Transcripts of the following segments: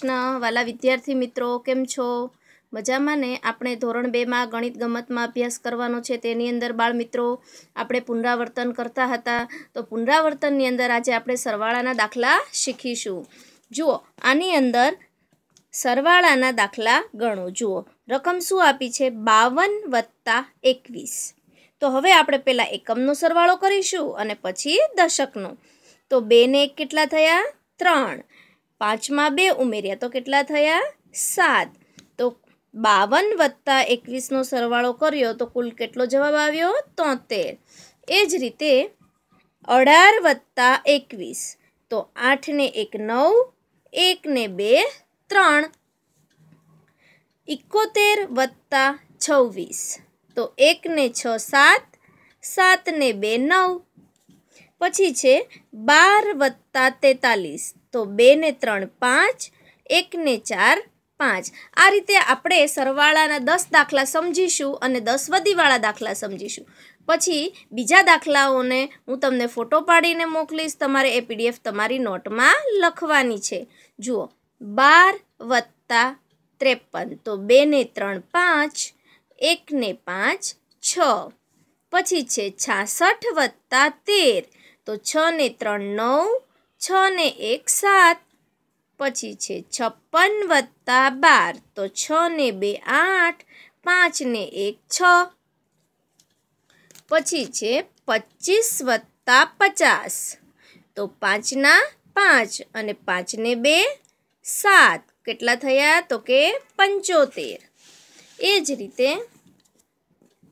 કૃષ્ણ વાલા વિદ્યાર્થી મિત્રો કેમ છો મજામાં ને આપણે ધોરણ બેમાં ગણિત ગમતમાં અભ્યાસ કરવાનો છે તેની અંદર બાળ મિત્રો આપણે પુનરાવર્તન કરતા હતા તો પુનરાવર્તનની અંદર આજે આપણે સરવાળાના દાખલા શીખીશું જુઓ આની અંદર સરવાળાના દાખલા ગણો જુઓ રકમ શું આપી છે બાવન વત્તા એકવીસ તો હવે આપણે પહેલાં એકમનો સરવાળો કરીશું અને પછી દશકનો તો બેને કેટલા થયા ત્રણ પાંચમાં બે ઉમેર્યા તો કેટલા થયા સાત તો બાવન વત્તા એકવીસનો સરવાળો કર્યો તો કુલ કેટલો જવાબ આવ્યો તોતેર એ જ રીતે અઢાર વત્તા એકવીસ તો આઠને એક નવ એકને બે ત્રણ એકોતેર વત્તા છવ્વીસ તો એકને છ સાત સાતને બે નવ પછી છે બાર વત્તા તેતાલીસ તો બે ને ત્રણ પાંચ એક ને ચાર પાંચ આ રીતે આપણે સરવાળાના દસ દાખલા સમજીશું અને દસ વધીવાળા દાખલા સમજીશું પછી બીજા દાખલાઓને હું તમને ફોટો પાડીને મોકલીશ તમારે એ પીડીએફ તમારી નોટમાં લખવાની છે જુઓ બાર વત્તા ત્રેપન તો બે ને ત્રણ પાંચ એક ને પાંચ છ પછી છે છાસઠ વત્તા તેર તો છ ને ત્રણ નવ છ ને એક સાત પછી છે છપ્પન વત્તા બાર તો છ ને બે આઠ પાંચ ને એક છ પછી છે પચીસ વત્તા પચાસ તો પાંચના પાંચ અને પાંચને બે સાત કેટલા થયા તો કે પંચોતેર એ જ રીતે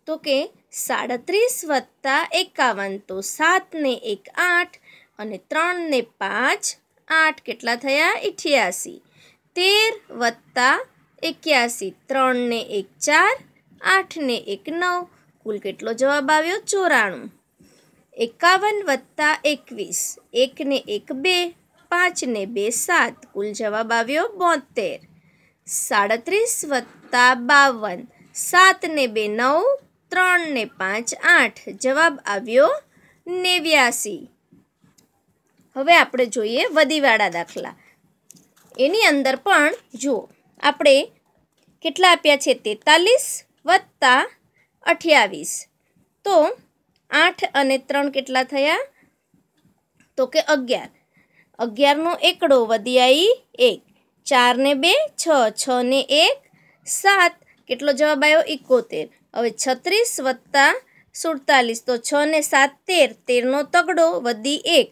તો કે સાડત્રીસ વત્તા એકાવન તો સાતને એક આઠ અને ત્રણને પાંચ આઠ કેટલા થયા અઠ્યાસી તેર વત્તા એક્યાસી ત્રણને એક ચાર આઠને એક નવ કુલ કેટલો જવાબ આવ્યો ચોરાણું એકાવન વત્તા એકવીસ એકને એક બે પાંચને બે સાત કુલ જવાબ આવ્યો બોતેર સાડત્રીસ વત્તા બાવન સાતને બે નવ ત્રણને પાંચ આઠ જવાબ આવ્યો નેવ્યાસી હવે આપણે જોઈએ વધીવાળા દાખલા એની અંદર પણ જુઓ આપણે કેટલા આપ્યા છે તેતાલીસ વત્તા અઠ્યાવીસ તો આઠ અને ત્રણ કેટલા થયા તો કે અગિયાર અગિયારનો એકડો વધી આવી એક ચારને બે છ છ ને એક સાત કેટલો જવાબ આવ્યો એકોતેર હવે છત્રીસ વત્તા સુડતાલીસ તો છ ને સાત તેર તેરનો તગડો વધી એક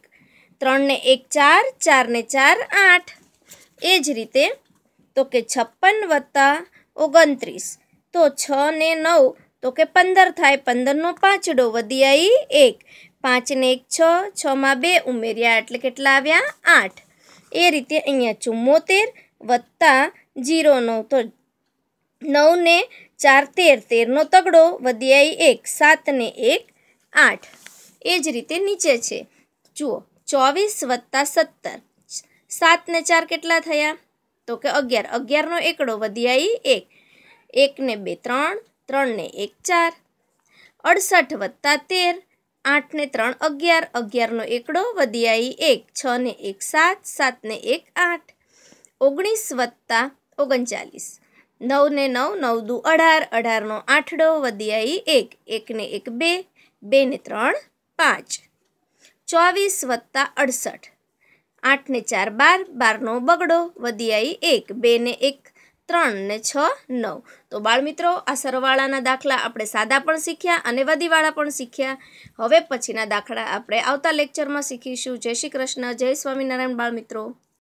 ત્રણને એક ચાર ચારને ચાર આઠ એ જ રીતે તો કે છપ્પન વત્તા ઓગણત્રીસ તો છ ને નવ તો કે પંદર થાય પંદરનો પાંચડો વધી એક પાંચને એક છ છમાં બે ઉમેર્યા એટલે કેટલા આવ્યા આઠ એ રીતે અહીંયા ચુમ્મોતેર વત્તા જીરો નવ તો નવને ચાર તેર તેરનો તગડો વધી એક સાતને એક આઠ એ જ રીતે નીચે છે જુઓ ચોવીસ વત્તા સત્તર સાત ને ચાર કેટલા થયા તો કે અગિયાર અગિયારનો એકડો વધ્યાઈ એક એકને બે ત્રણ ત્રણને એક ચાર અડસઠ વત્તા તેર આઠને ત્રણ અગિયાર અગિયારનો એકડો વધ્યાઈ એક છને એક સાત સાતને એક આઠ ઓગણીસ વત્તા ઓગણચાલીસ નવને નવ નવ દુ અઢાર અઢારનો આઠડો વધ્યાઈ એક એકને એક બે બેને ત્રણ પાંચ ચોવીસ વત્તા અડસઠ આઠને ચાર બાર બારનો બગડો વધિયાઈ એક બે ને એક ત્રણ ને છ નવ તો બાળમિત્રો આ સરવાળાના દાખલા આપણે સાદા પણ શીખ્યા અને વધીવાળા પણ શીખ્યા હવે પછીના દાખલા આપણે આવતા લેક્ચરમાં શીખીશું જય શ્રી કૃષ્ણ જય સ્વામિનારાયણ બાળમિત્રો